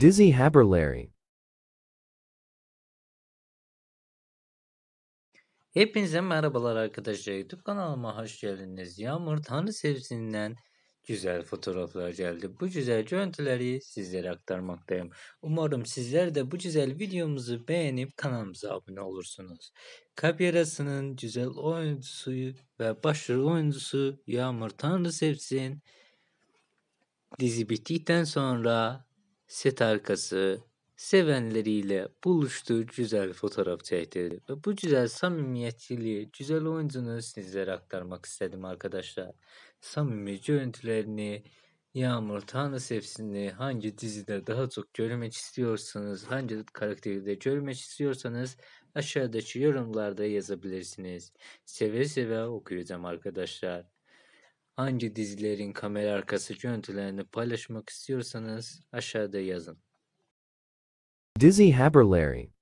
Dizzy Haberleri Hepinize merhabalar arkadaşlar. YouTube kanalıma hoş geldiniz. Yağmur Tanrı sevgisinden güzel fotoğraflar geldi. Bu güzel görüntüleri sizlere aktarmaktayım. Umarım sizler de bu güzel videomuzu beğenip kanalımıza abone olursunuz. Kapyarasının güzel oyuncusu ve başrol oyuncusu Yağmur Tanrı sevsin. Dizi bittikten sonra set arkası sevenleriyle buluştuğu güzel fotoğraf çektirdi. Ve bu güzel samimiyetçiliği, güzel oyuncunu sizlere aktarmak istedim arkadaşlar. Samimi görüntülerini, Yağmur Tanrı Sevsin'i hangi dizide daha çok görmek istiyorsanız, hangi karakterde görmek istiyorsanız aşağıdaki yorumlarda yazabilirsiniz. Seve seve okuyacağım arkadaşlar. Hangi dizilerin kamera arkası görüntülerini paylaşmak istiyorsanız aşağıda yazın. Dizi haberleri